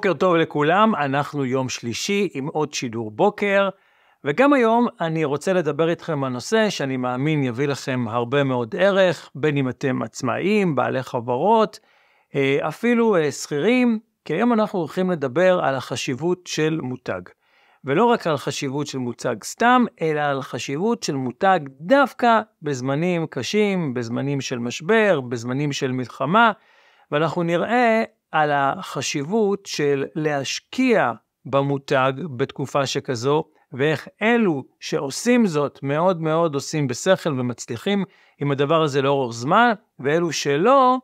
בוקר טוב לכולם, אנחנו יום שלישי עם עוד שידור בוקר, וגם היום אני רוצה לדבר איתכם על נושא שאני מאמין יביא לכם הרבה מאוד ערך, בין אם אתם עצמאים, בעלי חברות, אה, אפילו אה, שכירים, כי היום אנחנו הולכים לדבר על החשיבות של מותג. ולא רק על חשיבות של מוצג סתם, אלא על חשיבות של מותג דווקא בזמנים קשים, בזמנים של משבר, בזמנים של מלחמה, ואנחנו נראה על החשיבות של להשקיע במותג בתקופה שכזו, ואיך אלו שעושים זאת מאוד מאוד עושים בשכל ומצליחים עם הדבר הזה לאורך זמן, ואלו שלא,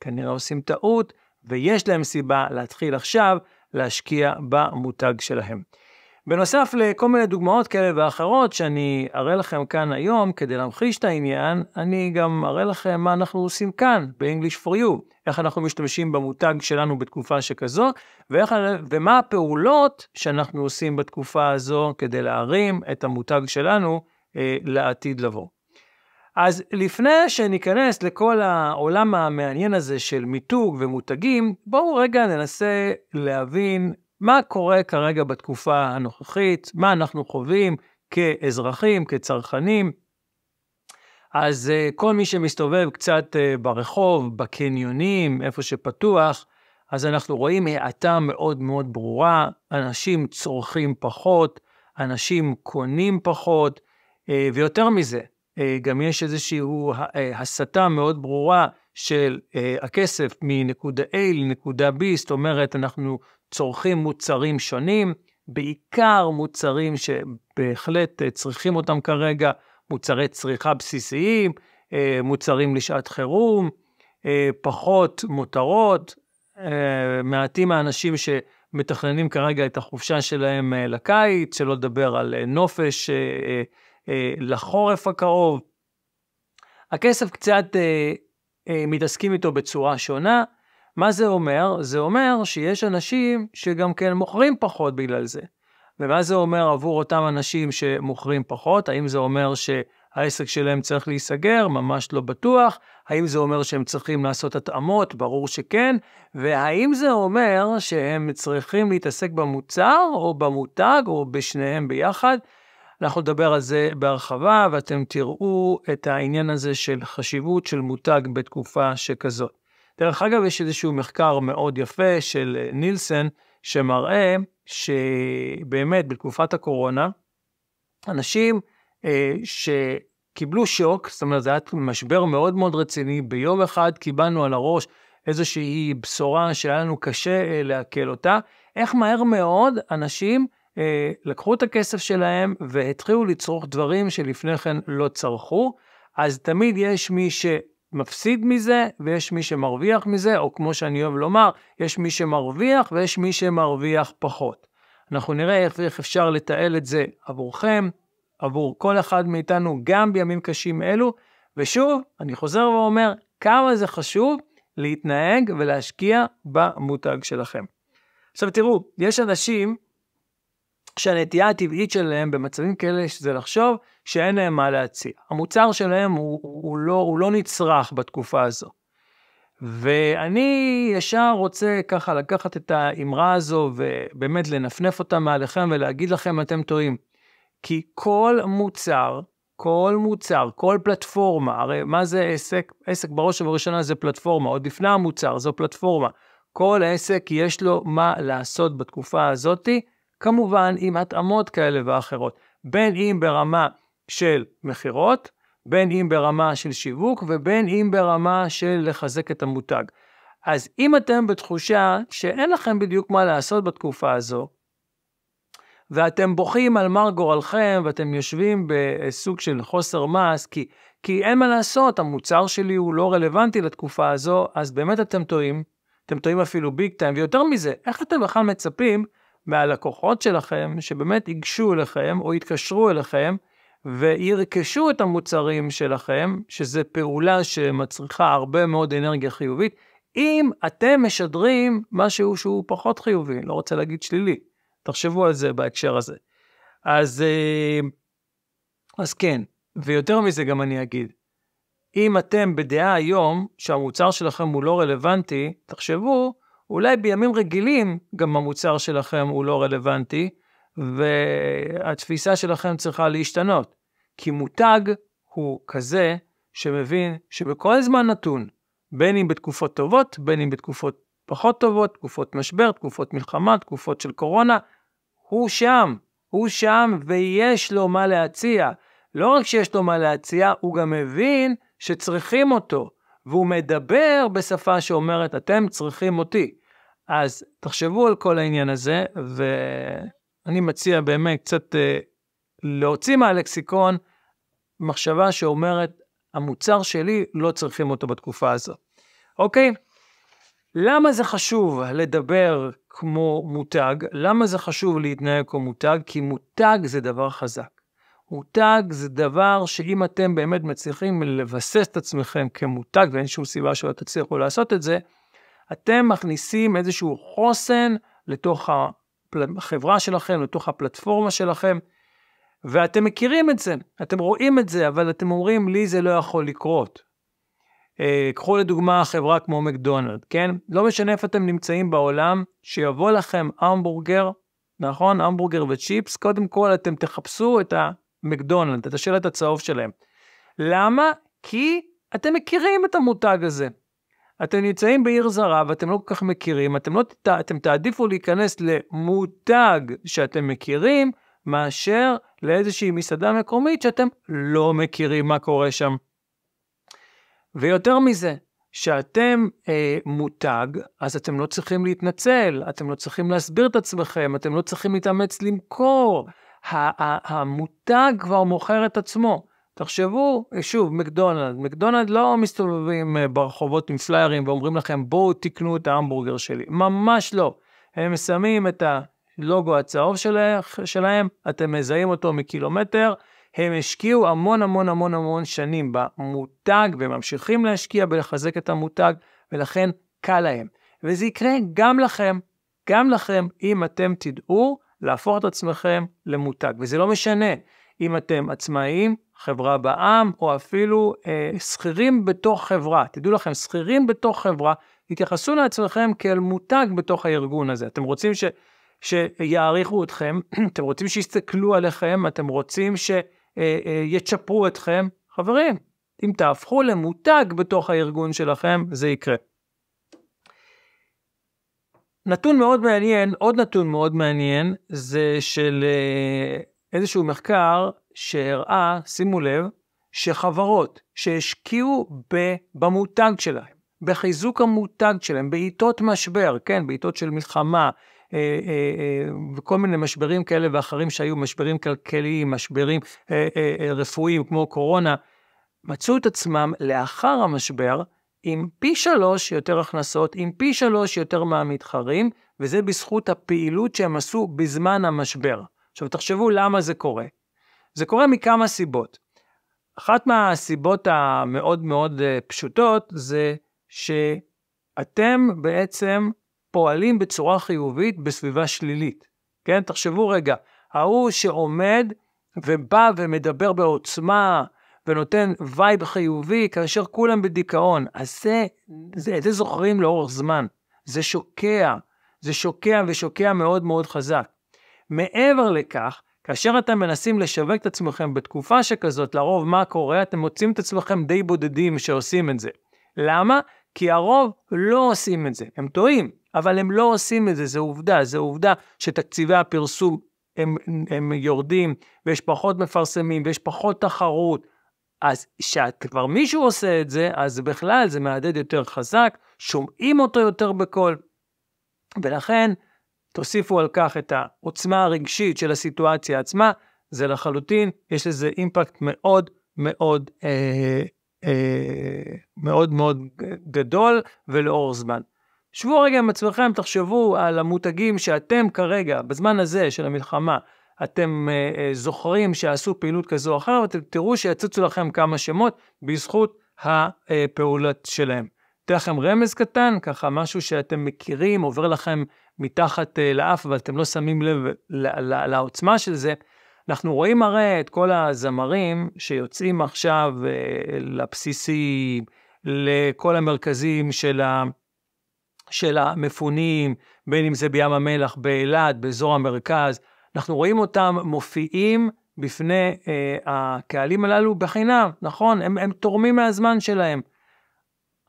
כנראה עושים טעות, ויש להם סיבה להתחיל עכשיו להשקיע במותג שלהם. בנוסף לכל מיני דוגמאות כאלה ואחרות שאני אראה לכם כאן היום כדי להמחיש את העניין, אני גם אראה לכם מה אנחנו עושים כאן ב-English for you, איך אנחנו משתמשים במותג שלנו בתקופה שכזו, ואיך, ומה הפעולות שאנחנו עושים בתקופה הזו כדי להרים את המותג שלנו אה, לעתיד לבוא. אז לפני שניכנס לכל העולם המעניין הזה של מיתוג ומותגים, בואו רגע ננסה להבין מה קורה כרגע בתקופה הנוכחית, מה אנחנו חווים כאזרחים, כצרכנים. אז אה, כל מי שמסתובב קצת אה, ברחוב, בקניונים, איפה שפתוח, אז אנחנו רואים האטה מאוד מאוד ברורה, אנשים צורכים פחות, אנשים קונים פחות, אה, ויותר מזה, גם יש איזושהי הסתה מאוד ברורה של הכסף מנקודה A לנקודה B, זאת אומרת, אנחנו צורכים מוצרים שונים, בעיקר מוצרים שבהחלט אה, צריכים אותם כרגע, מוצרי צריכה בסיסיים, אה, מוצרים לשעת חירום, אה, פחות מותרות, מעטים האנשים שמתכננים כרגע את החופשה שלהם לקיץ, שלא לדבר על נופש לחורף הקרוב. הכסף קצת מתעסקים איתו בצורה שונה. מה זה אומר? זה אומר שיש אנשים שגם כן מוכרים פחות בגלל זה. ומה זה אומר עבור אותם אנשים שמוכרים פחות? האם זה אומר שהעסק שלהם צריך להיסגר? ממש לא בטוח. האם זה אומר שהם צריכים לעשות התאמות? ברור שכן. והאם זה אומר שהם צריכים להתעסק במוצר או במותג או בשניהם ביחד? אנחנו נדבר על זה בהרחבה ואתם תראו את העניין הזה של חשיבות של מותג בתקופה שכזאת. דרך אגב, יש איזשהו מחקר מאוד יפה של אה, נילסן, שמראה שבאמת בתקופת הקורונה, אנשים אה, שקיבלו שוק, זאת אומרת, זה היה משבר מאוד מאוד רציני, ביום אחד קיבלנו על הראש איזושהי בשורה שהיה לנו קשה אה, לעכל אותה, איך מהר מאוד אנשים אה, לקחו את הכסף שלהם והתחילו לצרוך דברים שלפני כן לא צרכו, אז תמיד יש מי ש... מפסיד מזה ויש מי שמרוויח מזה, או כמו שאני אוהב לומר, יש מי שמרוויח ויש מי שמרוויח פחות. אנחנו נראה איך, איך אפשר לתעל את זה עבורכם, עבור כל אחד מאיתנו, גם בימים קשים אלו. ושוב, אני חוזר ואומר, כמה זה חשוב להתנהג ולהשקיע במותג שלכם. עכשיו תראו, יש אנשים שהנטייה הטבעית שלהם במצבים כאלה שזה לחשוב שאין להם מה להציע. המוצר שלהם הוא, הוא, לא, הוא לא נצרך בתקופה הזו. ואני ישר רוצה ככה לקחת את האמרה הזו ובאמת לנפנף אותה מעליכם ולהגיד לכם אתם טועים. כי כל מוצר, כל מוצר, כל פלטפורמה, הרי מה זה עסק? עסק בראש ובראשונה זה פלטפורמה, עוד לפני המוצר זו פלטפורמה. כל עסק יש לו מה לעשות בתקופה הזאתי, כמובן עם התאמות כאלה ואחרות. בין אם ברמה של מכירות, בין אם ברמה של שיווק ובין אם ברמה של לחזק את המותג. אז אם אתם בתחושה שאין לכם בדיוק מה לעשות בתקופה הזו, ואתם בוכים על מר גורלכם, ואתם יושבים בסוג של חוסר מס, כי, כי אין מה לעשות, המוצר שלי הוא לא רלוונטי לתקופה הזו, אז באמת אתם טועים, אתם טועים אפילו ביג טיים, ויותר מזה, איך אתם בכלל מצפים מהלקוחות שלכם, שבאמת ייגשו אליכם או יתקשרו אליכם, וירכשו את המוצרים שלכם, שזו פעולה שמצריכה הרבה מאוד אנרגיה חיובית, אם אתם משדרים משהו שהוא פחות חיובי, לא רוצה להגיד שלילי. תחשבו על זה בהקשר הזה. אז, אה, אז כן, ויותר מזה גם אני אגיד, אם אתם בדעה היום שהמוצר שלכם הוא לא רלוונטי, תחשבו, אולי בימים רגילים גם המוצר שלכם הוא לא רלוונטי, והתפיסה שלכם צריכה להשתנות. כי מותג הוא כזה שמבין שבכל זמן נתון, בין אם בתקופות טובות, בין אם בתקופות פחות טובות, תקופות משבר, תקופות מלחמה, תקופות של קורונה, הוא שם, הוא שם ויש לו מה להציע. לא רק שיש לו מה להציע, הוא גם מבין שצריכים אותו, והוא מדבר בשפה שאומרת, אתם צריכים אותי. אז תחשבו על כל העניין הזה, ואני מציע באמת קצת אה, להוציא מהלקסיקון מחשבה שאומרת, המוצר שלי, לא צריכים אותו בתקופה הזו. אוקיי? למה זה חשוב לדבר כמו מותג? למה זה חשוב להתנהג כמו מותג? כי מותג זה דבר חזק. מותג זה דבר שאם אתם באמת מצליחים לבסס את עצמכם כמותג, ואין שום סיבה שלא תצליחו לעשות את זה, אתם מכניסים איזשהו חוסן לתוך החברה שלכם, לתוך הפלטפורמה שלכם, ואתם מכירים את זה, אתם רואים את זה, אבל אתם אומרים, לי זה לא יכול לקרות. אה, קחו לדוגמה חברה כמו מקדונלד, כן? לא משנה איפה אתם נמצאים בעולם, שיבוא לכם המבורגר, נכון? המבורגר וצ'יפס, קודם כל אתם תחפשו את המקדונלד, את השלט הצהוב שלהם. למה? כי אתם מכירים את המותג הזה. אתם נמצאים בעיר זרה ואתם לא כל כך מכירים, אתם, לא, אתם תעדיפו להיכנס למותג שאתם מכירים, מאשר לאיזושהי מסעדה מקומית שאתם לא מכירים מה קורה שם. ויותר מזה, כשאתם אה, מותג, אז אתם לא צריכים להתנצל, אתם לא צריכים להסביר את עצמכם, אתם לא צריכים להתאמץ למכור. המותג כבר מוכר את עצמו. תחשבו, אה, שוב, מקדונלד. מקדונלד לא מסתובבים אה, ברחובות עם פליירים ואומרים לכם, בואו תקנו את ההמבורגר שלי. ממש לא. הם שמים את ה... הלוגו הצהוב שלה, שלהם, אתם מזהים אותו מקילומטר. הם השקיעו המון המון המון המון שנים במותג, וממשיכים להשקיע ולחזק את המותג, ולכן קל להם. וזה יקרה גם לכם, גם לכם, אם אתם תדעו להפוך את עצמכם למותג. וזה לא משנה אם אתם עצמאיים, חברה בעם, או אפילו אה, שכירים בתוך חברה. תדעו לכם, שכירים בתוך חברה, התייחסו לעצמכם כאל מותג בתוך הארגון הזה. אתם רוצים ש... שיעריכו אתכם, אתם רוצים שיסתכלו עליכם, אתם רוצים שיצ'פרו אה, אה, אתכם. חברים, אם תהפכו למותג בתוך הארגון שלכם, זה יקרה. נתון מאוד מעניין, עוד נתון מאוד מעניין, זה של אה, איזשהו מחקר שהראה, שימו לב, שחברות שהשקיעו במותג שלהם, בחיזוק המותג שלהם, בעיתות משבר, כן, בעיתות של מלחמה, אה, אה, אה, וכל מיני משברים כאלה ואחרים שהיו, משברים כלכליים, משברים רפואיים כמו קורונה, מצאו את עצמם לאחר המשבר עם פי שלוש יותר הכנסות, עם פי שלוש יותר מהמתחרים, וזה בזכות הפעילות שהם עשו בזמן המשבר. עכשיו תחשבו למה זה קורה. זה קורה מכמה סיבות. אחת מהסיבות המאוד מאוד פשוטות זה שאתם בעצם פועלים בצורה חיובית בסביבה שלילית. כן, תחשבו רגע, ההוא שעומד ובא ומדבר בעוצמה ונותן וייב חיובי כאשר כולם בדיכאון, אז זה, זה, זה זוכרים לאורך זמן. זה שוקע, זה שוקע ושוקע מאוד מאוד חזק. מעבר לכך, כאשר אתם מנסים לשווק את עצמכם בתקופה שכזאת, לרוב מה קורה? אתם מוצאים את עצמכם די בודדים שעושים את זה. למה? כי הרוב לא עושים את זה, הם טועים. אבל הם לא עושים את זה, זו עובדה. זו עובדה שתקציבי הפרסום הם, הם יורדים, ויש פחות מפרסמים, ויש פחות תחרות. אז כשכבר מישהו עושה את זה, אז בכלל זה מהדהד יותר חזק, שומעים אותו יותר בקול. ולכן, תוסיפו על כך את העוצמה הרגשית של הסיטואציה עצמה, זה לחלוטין, יש לזה אימפקט מאוד מאוד, אה, אה, מאוד מאוד גדול ולאור זמן. שבו רגע עם עצמכם, תחשבו על המותגים שאתם כרגע, בזמן הזה של המלחמה, אתם אה, אה, זוכרים שעשו פעילות כזו או אחרת, ואתם תראו שיצוצו לכם כמה שמות בזכות הפעולות שלהם. אתן לכם רמז קטן, ככה משהו שאתם מכירים, עובר לכם מתחת אה, לאף, אבל אתם לא שמים לב לעוצמה של זה. אנחנו רואים הרי את כל הזמרים שיוצאים עכשיו אה, לבסיסים, לכל המרכזים של ה... של המפונים, בין אם זה בים המלח, באילת, באזור המרכז, אנחנו רואים אותם מופיעים בפני אה, הקהלים הללו בחינם, נכון? הם, הם תורמים מהזמן שלהם.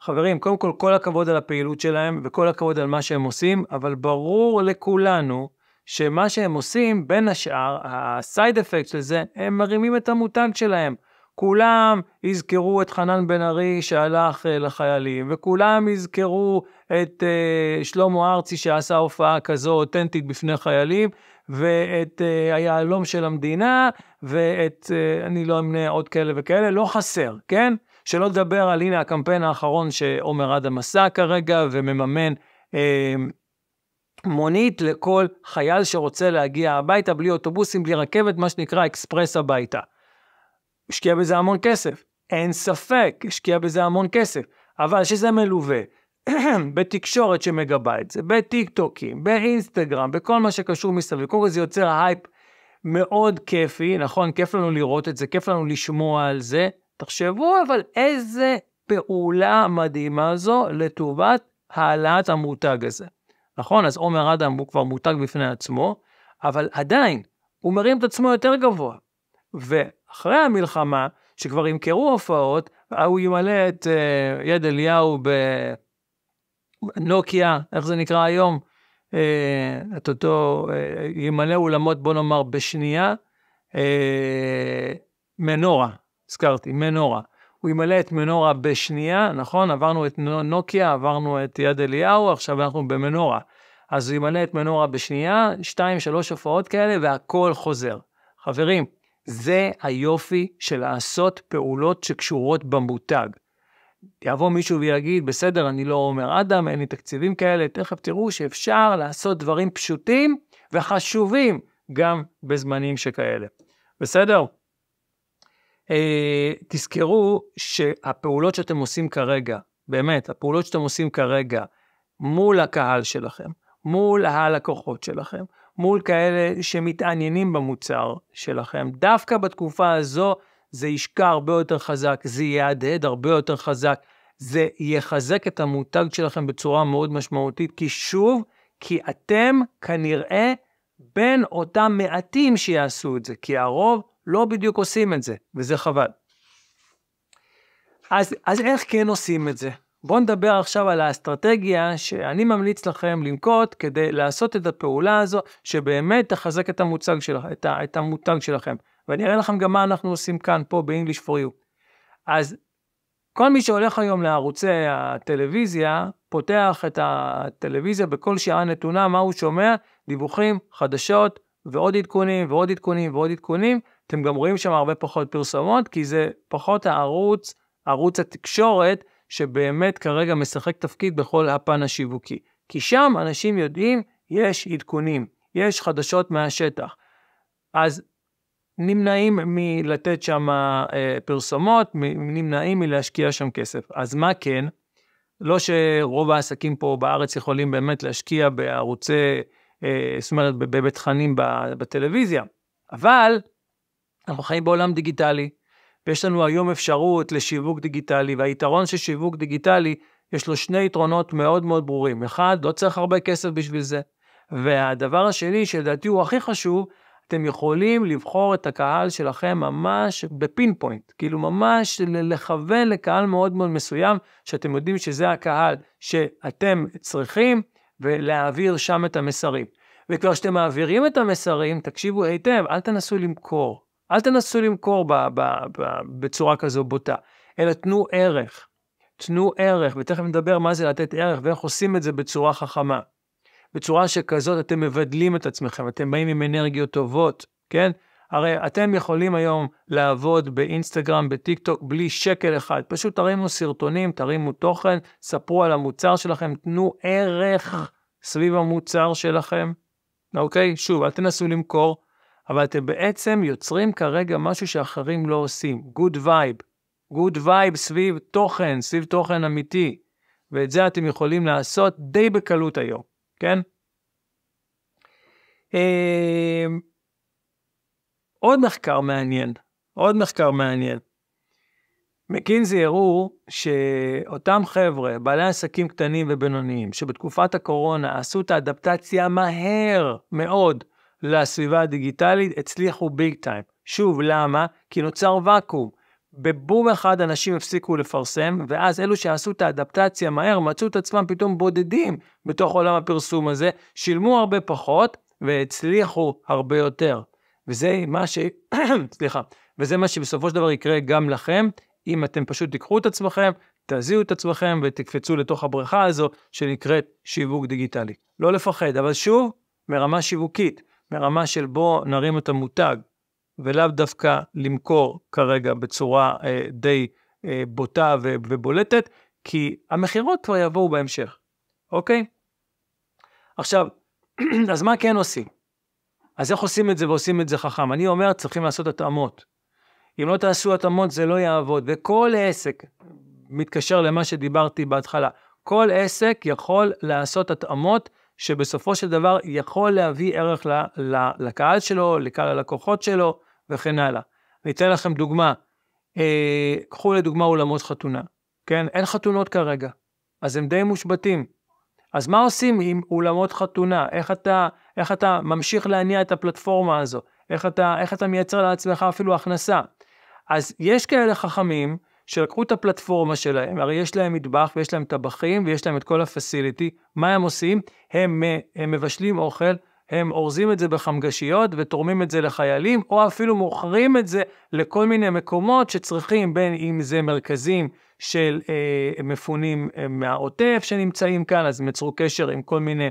חברים, קודם כל, כל הכבוד על הפעילות שלהם וכל הכבוד על מה שהם עושים, אבל ברור לכולנו שמה שהם עושים, בין השאר, הסייד אפקט של זה, הם מרימים את המותג שלהם. כולם יזכרו את חנן בן ארי שהלך אה, לחיילים, וכולם יזכרו את אה, שלמה ארצי שעשה הופעה כזו אותנטית בפני חיילים, ואת אה, היהלום של המדינה, ואת, אני לא אמנה עוד כאלה וכאלה, לא חסר, כן? שלא לדבר על הנה הקמפיין האחרון שעומר אדם עשה כרגע ומממן אה, מונית לכל חייל שרוצה להגיע הביתה בלי אוטובוסים, בלי רכבת, מה שנקרא אקספרס הביתה. השקיע בזה המון כסף. אין ספק, השקיע בזה המון כסף. אבל שזה מלווה בתקשורת שמגבה את זה, בטיק טוקים, באינסטגרם, בכל מה שקשור מסביב. קודם כל זה יוצר הייפ מאוד כיפי, נכון? כיף לנו לראות את זה, כיף לנו לשמוע על זה. תחשבו אבל איזה פעולה מדהימה זו לטובת העלאת המותג הזה. נכון? אז עומר אדם הוא כבר מותג בפני עצמו, אבל עדיין, הוא מרים את עצמו יותר גבוה. ואחרי המלחמה, שכבר ימכרו הופעות, הוא ימלא את uh, יד אליהו בנוקיה, איך זה נקרא היום? Uh, את אותו, uh, ימלא אולמות, בוא נאמר, בשנייה. Uh, מנורה, הזכרתי, מנורה. הוא ימלא את מנורה בשנייה, נכון? עברנו את נוקיה, עברנו את יד אליהו, עכשיו אנחנו במנורה. אז הוא ימלא את מנורה בשנייה, שתיים, שלוש הופעות כאלה, והכול חוזר. חברים, זה היופי של לעשות פעולות שקשורות במותג. יבוא מישהו ויגיד, בסדר, אני לא אומר אדם, אין לי תקציבים כאלה, תכף תראו שאפשר לעשות דברים פשוטים וחשובים גם בזמנים שכאלה. בסדר? אה, תזכרו שהפעולות שאתם עושים כרגע, באמת, הפעולות שאתם עושים כרגע מול הקהל שלכם, מול הלקוחות שלכם, מול כאלה שמתעניינים במוצר שלכם. דווקא בתקופה הזו זה ישקע הרבה יותר חזק, זה יהדהד הרבה יותר חזק, זה יחזק את המותג שלכם בצורה מאוד משמעותית, כי שוב, כי אתם כנראה בין אותם מעטים שיעשו את זה, כי הרוב לא בדיוק עושים את זה, וזה חבל. אז, אז איך כן עושים את זה? בואו נדבר עכשיו על האסטרטגיה שאני ממליץ לכם לנקוט כדי לעשות את הפעולה הזו, שבאמת תחזק את המוצג, של, את ה, את המותג שלכם. ואני אראה לכם גם מה אנחנו עושים כאן, פה ב-English for you. אז כל מי שהולך היום לערוצי הטלוויזיה, פותח את הטלוויזיה בכל שעה נתונה, מה הוא שומע? דיווחים, חדשות, ועוד עדכונים, ועוד עדכונים, ועוד עדכונים. אתם גם רואים שם הרבה פחות פרסומות, כי זה פחות הערוץ, ערוץ התקשורת, שבאמת כרגע משחק תפקיד בכל הפן השיווקי. כי שם אנשים יודעים, יש עדכונים, יש חדשות מהשטח. אז נמנעים מלתת שם אה, פרסומות, נמנעים מלהשקיע שם כסף. אז מה כן? לא שרוב העסקים פה בארץ יכולים באמת להשקיע בערוצי, אה, זאת אומרת, בתכנים בטלוויזיה, אבל אנחנו חיים בעולם דיגיטלי. ויש לנו היום אפשרות לשיווק דיגיטלי, והיתרון של שיווק דיגיטלי, יש לו שני יתרונות מאוד מאוד ברורים. אחד, לא צריך הרבה כסף בשביל זה. והדבר השני, שלדעתי הוא הכי חשוב, אתם יכולים לבחור את הקהל שלכם ממש בפין פוינט, כאילו ממש לכוון לקהל מאוד מאוד מסוים, שאתם יודעים שזה הקהל שאתם צריכים, ולהעביר שם את המסרים. וכבר כשאתם מעבירים את המסרים, תקשיבו היטב, אל תנסו למכור. אל תנסו למכור ב, ב, ב, בצורה כזו בוטה, אלא תנו ערך. תנו ערך, ותכף נדבר מה זה לתת ערך ואיך עושים את זה בצורה חכמה. בצורה שכזאת אתם מבדלים את עצמכם, אתם באים עם אנרגיות טובות, כן? הרי אתם יכולים היום לעבוד באינסטגרם, בטיק טוק, בלי שקל אחד. פשוט תרימו סרטונים, תרימו תוכן, ספרו על המוצר שלכם, תנו ערך סביב המוצר שלכם, אוקיי? שוב, אל תנסו למכור, אבל אתם בעצם יוצרים כרגע משהו שאחרים לא עושים. Good Vibe. Good Vibe סביב תוכן, סביב תוכן אמיתי. ואת זה אתם יכולים לעשות די בקלות היום, כן? אה, עוד מחקר מעניין, עוד מחקר מעניין. מקינזי הראו שאותם חבר'ה, בעלי עסקים קטנים ובינוניים, שבתקופת הקורונה עשו את האדפטציה מהר מאוד לסביבה הדיגיטלית הצליחו ביג טיים. שוב, למה? כי נוצר ואקום. בבום אחד אנשים הפסיקו לפרסם, ואז אלו שעשו את האדפטציה מהר מצאו את עצמם פתאום בודדים בתוך עולם הפרסום הזה, שילמו הרבה פחות והצליחו הרבה יותר. וזה מה ש... סליחה. וזה מה שבסופו של דבר יקרה גם לכם, אם אתם פשוט תיקחו את עצמכם, תזיעו את עצמכם ותקפצו לתוך הבריכה הזו שנקראת שיווק דיגיטלי. לא לפחד, אבל שוב, מרמה שיווקית. מרמה של בוא נרים את המותג, ולאו דווקא למכור כרגע בצורה אה, די אה, בוטה ו- ובולטת, כי המכירות כבר יבואו בהמשך, אוקיי? עכשיו, אז מה כן עושים? אז איך עושים את זה ועושים את זה חכם? אני אומר, צריכים לעשות התאמות. אם לא תעשו התאמות זה לא יעבוד, וכל עסק, מתקשר למה שדיברתי בהתחלה, כל עסק יכול לעשות התאמות שבסופו של דבר יכול להביא ערך ל, ל, לקהל שלו, לקהל הלקוחות שלו וכן הלאה. אני אתן לכם דוגמה, אה, קחו לדוגמה אולמות חתונה, כן? אין חתונות כרגע, אז הם די מושבתים. אז מה עושים עם אולמות חתונה? איך אתה, איך אתה ממשיך להניע את הפלטפורמה הזו? איך אתה, איך אתה מייצר לעצמך אפילו הכנסה? אז יש כאלה חכמים שלקחו את הפלטפורמה שלהם, הרי יש להם מטבח ויש להם טבחים ויש להם את כל הפסיליטי, מה הם עושים? הם, הם מבשלים אוכל, הם אורזים את זה בחמגשיות ותורמים את זה לחיילים, או אפילו מוכרים את זה לכל מיני מקומות שצריכים, בין אם זה מרכזים של אה, מפונים אה, מהעוטף שנמצאים כאן, אז הם יצרו קשר עם כל מיני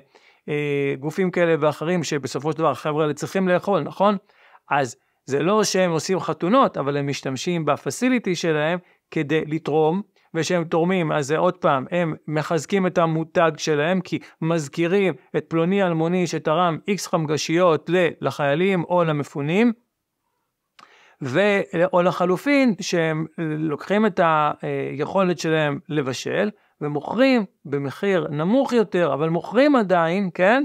אה, גופים כאלה ואחרים, שבסופו של דבר החבר'ה האלה צריכים לאכול, נכון? אז זה לא שהם עושים חתונות, אבל הם משתמשים בפסיליטי שלהם כדי לתרום, וכשהם תורמים, אז עוד פעם, הם מחזקים את המותג שלהם, כי מזכירים את פלוני אלמוני שתרם איקס חמגשיות לחיילים או למפונים, ו... או לחלופין, שהם לוקחים את היכולת שלהם לבשל, ומוכרים במחיר נמוך יותר, אבל מוכרים עדיין, כן?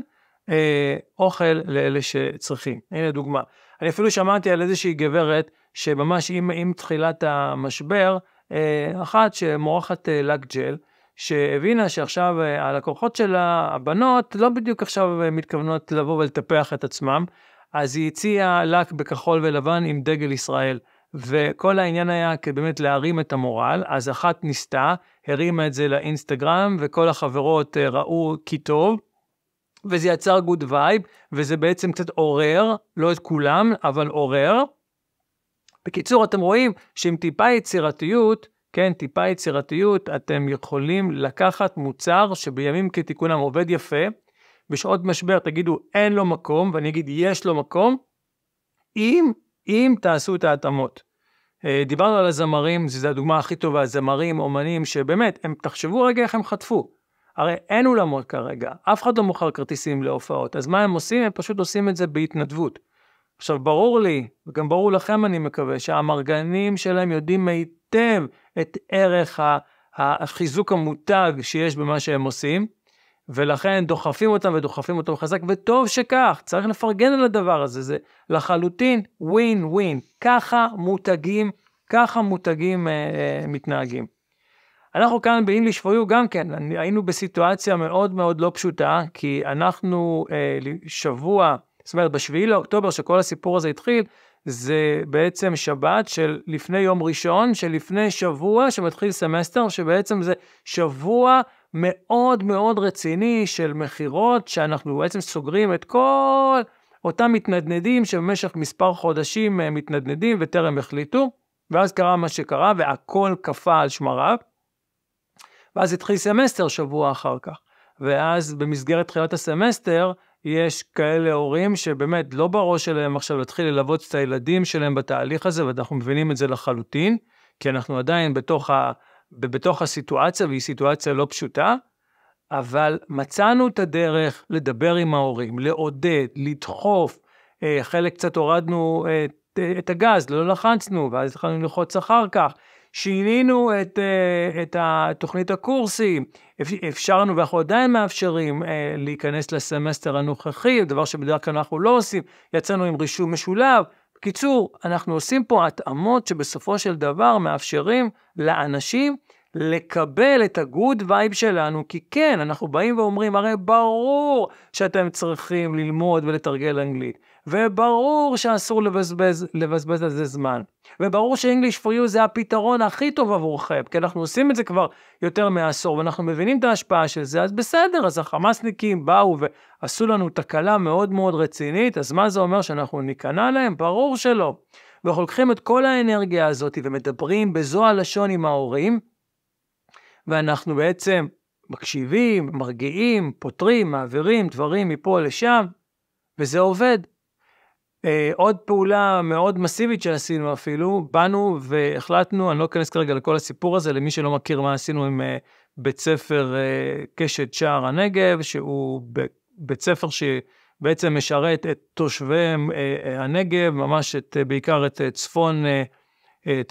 אה, אוכל לאלה שצריכים. הנה דוגמה. אני אפילו שמעתי על איזושהי גברת שממש עם, עם תחילת המשבר, אה, אחת שמורחת אה, לק ג'ל, שהבינה שעכשיו אה, הלקוחות שלה, הבנות, לא בדיוק עכשיו מתכוונות לבוא ולטפח את עצמם, אז היא הציעה לק בכחול ולבן עם דגל ישראל. וכל העניין היה באמת להרים את המורל, אז אחת ניסתה, הרימה את זה לאינסטגרם, וכל החברות ראו כי טוב, וזה יצר גוד וייב, וזה בעצם קצת עורר, לא את כולם, אבל עורר. בקיצור, אתם רואים שעם טיפה יצירתיות, כן, טיפה יצירתיות, אתם יכולים לקחת מוצר שבימים כתיקונם עובד יפה, בשעות משבר תגידו אין לו מקום, ואני אגיד יש לו מקום, אם, אם תעשו את ההתאמות. אה, דיברנו על הזמרים, זו הדוגמה הכי טובה, זמרים, אומנים, שבאמת, הם, תחשבו רגע איך הם חטפו. הרי אין אולמות כרגע, אף אחד לא מוכר כרטיסים להופעות, אז מה הם עושים? הם פשוט עושים את זה בהתנדבות. עכשיו, ברור לי, וגם ברור לכם, אני מקווה, שהמרגנים שלהם יודעים היטב את ערך החיזוק המותג שיש במה שהם עושים, ולכן דוחפים אותם ודוחפים אותם חזק, וטוב שכך, צריך לפרגן על הדבר הזה, זה לחלוטין ווין ווין. ככה מותגים, ככה מותגים אה, אה, מתנהגים. אנחנו כאן באינגליש english for גם כן, היינו בסיטואציה מאוד מאוד לא פשוטה, כי אנחנו אה, שבוע זאת אומרת, בשביעי לאוקטובר שכל הסיפור הזה התחיל, זה בעצם שבת של לפני יום ראשון, שלפני שבוע שמתחיל סמסטר, שבעצם זה שבוע מאוד מאוד רציני של מכירות, שאנחנו בעצם סוגרים את כל אותם מתנדנדים שבמשך מספר חודשים אה, מתנדנדים וטרם החליטו, ואז קרה מה שקרה והכל קפא על שמריו. ואז התחיל סמסטר שבוע אחר כך, ואז במסגרת תחילת הסמסטר, יש כאלה הורים שבאמת לא בראש שלהם עכשיו להתחיל ללוות את הילדים שלהם בתהליך הזה, ואנחנו מבינים את זה לחלוטין, כי אנחנו עדיין בתוך, ה, בתוך הסיטואציה, והיא סיטואציה לא פשוטה, אבל מצאנו את הדרך לדבר עם ההורים, לעודד, לדחוף, אה, חלק קצת הורדנו אה, את, את הגז, לא לחצנו, ואז התחלנו ללחוץ אחר כך. שינינו את, אה, את תוכנית הקורסים, אפשרנו ואנחנו עדיין מאפשרים אה, להיכנס לסמסטר הנוכחי, דבר שבדרך כלל אנחנו לא עושים, יצאנו עם רישום משולב. בקיצור, אנחנו עושים פה התאמות שבסופו של דבר מאפשרים לאנשים לקבל את הגוד וייב שלנו, כי כן, אנחנו באים ואומרים, הרי ברור שאתם צריכים ללמוד ולתרגל אנגלית. וברור שאסור לבזבז, לבזבז על זה זמן. וברור ש-English for you זה הפתרון הכי טוב עבורכם, כי אנחנו עושים את זה כבר יותר מעשור, ואנחנו מבינים את ההשפעה של זה, אז בסדר, אז החמאסניקים באו ועשו לנו תקלה מאוד מאוד רצינית, אז מה זה אומר שאנחנו ניכנע להם? ברור שלא. ואנחנו לוקחים את כל האנרגיה הזאת ומדברים בזו הלשון עם ההורים, ואנחנו בעצם מקשיבים, מרגיעים, פותרים, מעבירים דברים מפה לשם, וזה עובד. אה, עוד פעולה מאוד מסיבית שעשינו אפילו, באנו והחלטנו, אני לא אכנס כרגע לכל הסיפור הזה, למי שלא מכיר מה עשינו עם אה, בית ספר אה, קשת שער הנגב, שהוא ב, בית ספר שבעצם משרת את תושבי אה, אה, הנגב, ממש את, אה, בעיקר את צפון, אה,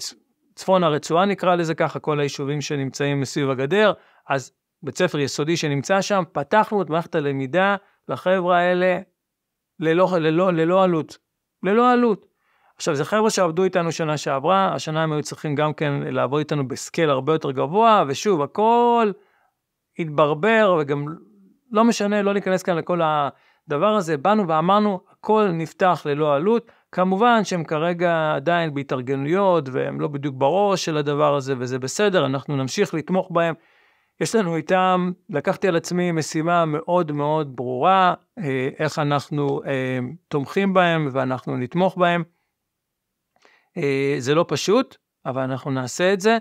צפון הרצועה נקרא לזה ככה, כל היישובים שנמצאים מסביב הגדר, אז בית ספר יסודי שנמצא שם, פתחנו את מערכת הלמידה לחבר'ה האלה ללא, ללא, ללא עלות. ללא עלות. עכשיו, זה חבר'ה שעבדו איתנו שנה שעברה, השנה הם היו צריכים גם כן לעבוד איתנו בסקייל הרבה יותר גבוה, ושוב, הכל התברבר, וגם לא משנה, לא ניכנס כאן לכל הדבר הזה. באנו ואמרנו, הכל נפתח ללא עלות. כמובן שהם כרגע עדיין בהתארגנויות, והם לא בדיוק בראש של הדבר הזה, וזה בסדר, אנחנו נמשיך לתמוך בהם. יש לנו איתם, לקחתי על עצמי משימה מאוד מאוד ברורה, אה, איך אנחנו אה, תומכים בהם ואנחנו נתמוך בהם. אה, זה לא פשוט, אבל אנחנו נעשה את זה.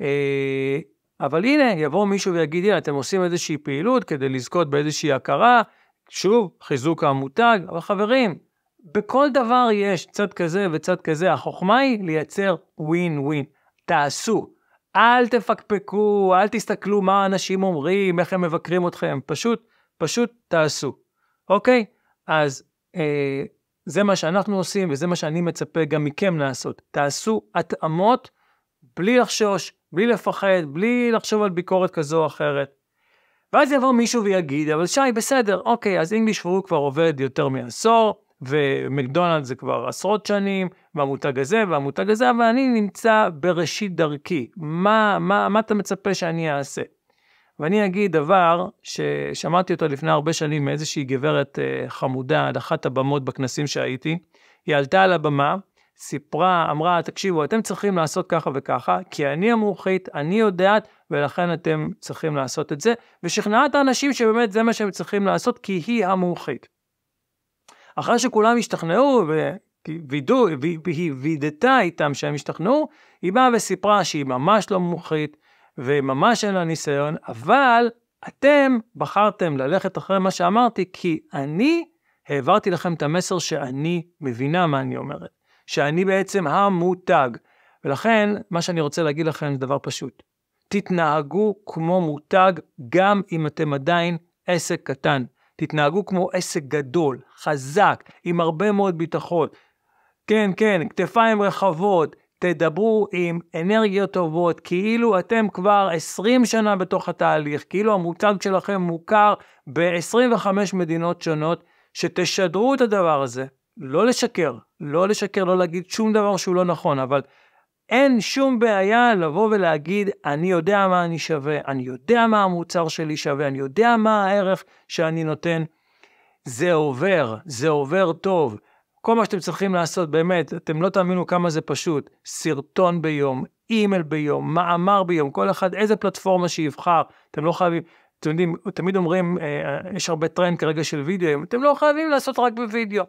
אה, אבל הנה, יבוא מישהו ויגיד, הנה, אתם עושים איזושהי פעילות כדי לזכות באיזושהי הכרה, שוב, חיזוק המותג, אבל חברים, בכל דבר יש צד כזה וצד כזה, החוכמה היא לייצר ווין ווין. תעשו, אל תפקפקו, אל תסתכלו מה אנשים אומרים, איך הם מבקרים אתכם, פשוט, פשוט תעשו, אוקיי? אז אה, זה מה שאנחנו עושים וזה מה שאני מצפה גם מכם לעשות. תעשו התאמות בלי לחשוש, בלי לפחד, בלי לחשוב על ביקורת כזו או אחרת. ואז יבוא מישהו ויגיד, אבל שי, בסדר, אוקיי, אז אינגליש פרו כבר עובד יותר מעשור, ומקדונלד זה כבר עשרות שנים, והמותג הזה והמותג הזה, אבל אני נמצא בראשית דרכי. מה, מה, מה אתה מצפה שאני אעשה? ואני אגיד דבר ששמעתי אותו לפני הרבה שנים מאיזושהי גברת אה, חמודה על אחת הבמות בכנסים שהייתי. היא עלתה על הבמה, סיפרה, אמרה, תקשיבו, אתם צריכים לעשות ככה וככה, כי אני המומחית, אני יודעת, ולכן אתם צריכים לעשות את זה, ושכנעה את האנשים שבאמת זה מה שהם צריכים לעשות, כי היא המומחית. אחרי שכולם השתכנעו ווידתה איתם שהם השתכנעו, היא באה וסיפרה שהיא ממש לא מומחית וממש אין לה ניסיון, אבל אתם בחרתם ללכת אחרי מה שאמרתי, כי אני העברתי לכם את המסר שאני מבינה מה אני אומרת, שאני בעצם המותג. ולכן, מה שאני רוצה להגיד לכם זה דבר פשוט. תתנהגו כמו מותג, גם אם אתם עדיין עסק קטן. תתנהגו כמו עסק גדול, חזק, עם הרבה מאוד ביטחון. כן, כן, כתפיים רחבות, תדברו עם אנרגיות טובות, כאילו אתם כבר 20 שנה בתוך התהליך, כאילו המוצג שלכם מוכר ב-25 מדינות שונות, שתשדרו את הדבר הזה. לא לשקר, לא לשקר, לא להגיד שום דבר שהוא לא נכון, אבל אין שום בעיה לבוא ולהגיד, אני יודע מה אני שווה, אני יודע מה המוצר שלי שווה, אני יודע מה הערך שאני נותן. זה עובר, זה עובר טוב. כל מה שאתם צריכים לעשות, באמת, אתם לא תאמינו כמה זה פשוט. סרטון ביום, אימייל ביום, מאמר ביום, כל אחד, איזה פלטפורמה שיבחר, אתם לא חייבים, אתם יודעים, תמיד אומרים, אה, אה יש הרבה טרנד כרגע של וידאו, אתם לא חייבים לעשות רק בווידאו.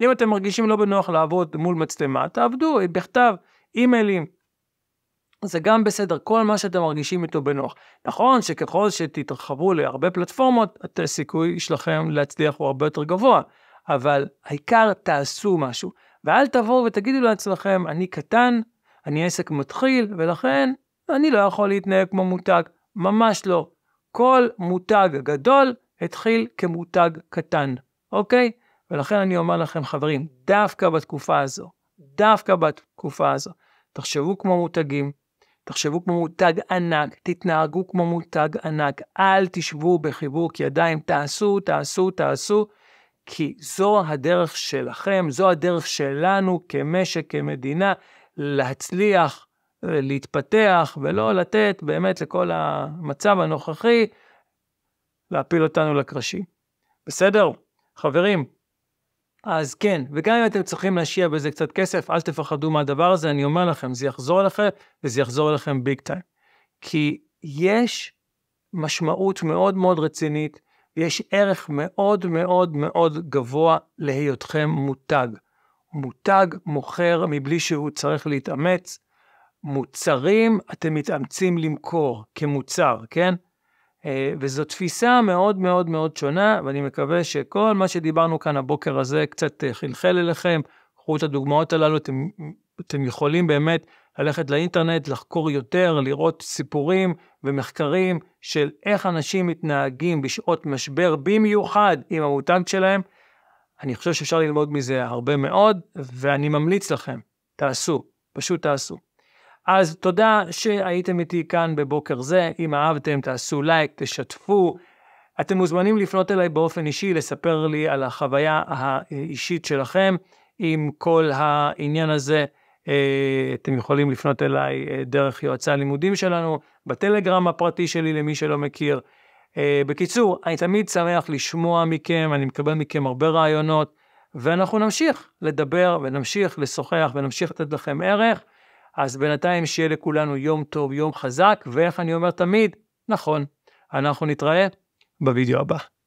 אם אתם מרגישים לא בנוח לעבוד מול מצלמה, תעבדו בכתב. אימיילים. זה גם בסדר, כל מה שאתם מרגישים איתו בנוח. נכון שככל שתתרחבו להרבה פלטפורמות, הסיכוי שלכם להצליח הוא הרבה יותר גבוה, אבל העיקר תעשו משהו, ואל תבואו ותגידו לעצמכם, אני קטן, אני עסק מתחיל, ולכן אני לא יכול להתנהג כמו מותג. ממש לא. כל מותג גדול התחיל כמותג קטן, אוקיי? ולכן אני אומר לכם, חברים, דווקא בתקופה הזו, דווקא בתקופה הזו. תחשבו כמו מותגים, תחשבו כמו מותג ענק, תתנהגו כמו מותג ענק, אל תשבו בחיבוק ידיים, תעשו, תעשו, תעשו, כי זו הדרך שלכם, זו הדרך שלנו כמשק, כמדינה, להצליח, אה, להתפתח, ולא לתת באמת לכל המצב הנוכחי להפיל אותנו לקרשים. בסדר? חברים, אז כן, וגם אם אתם צריכים להשקיע בזה קצת כסף, אל תפחדו מהדבר הזה, אני אומר לכם, זה יחזור אליכם, וזה יחזור אליכם ביג טיים. כי יש משמעות מאוד מאוד רצינית, ויש ערך מאוד מאוד מאוד גבוה להיותכם מותג. מותג מוכר מבלי שהוא צריך להתאמץ. מוצרים אתם מתאמצים למכור כמוצר, כן? אה, וזו תפיסה מאוד מאוד מאוד שונה, ואני מקווה שכל מה שדיברנו כאן הבוקר הזה קצת אה, חלחל אליכם. קחו את הדוגמאות הללו, אתם, אתם יכולים באמת ללכת לאינטרנט, לחקור יותר, לראות סיפורים ומחקרים של איך אנשים מתנהגים בשעות משבר, במיוחד עם המותג שלהם. אני חושב שאפשר ללמוד מזה הרבה מאוד, ואני ממליץ לכם, תעשו, פשוט תעשו. אז תודה שהייתם איתי כאן בבוקר זה. אם אהבתם, תעשו לייק, תשתפו. אתם מוזמנים לפנות אליי באופן אישי, לספר לי על החוויה האישית שלכם עם כל העניין הזה. אה, אתם יכולים לפנות אליי אה, דרך יועצי הלימודים שלנו, בטלגרם הפרטי שלי למי שלא מכיר. אה, בקיצור, אני תמיד שמח לשמוע מכם, אני מקבל מכם הרבה רעיונות, ואנחנו נמשיך לדבר ונמשיך לשוחח ונמשיך לתת לכם ערך. אז בינתיים שיהיה לכולנו יום טוב, יום חזק, ואיך אני אומר תמיד, נכון, אנחנו נתראה בווידאו הבא.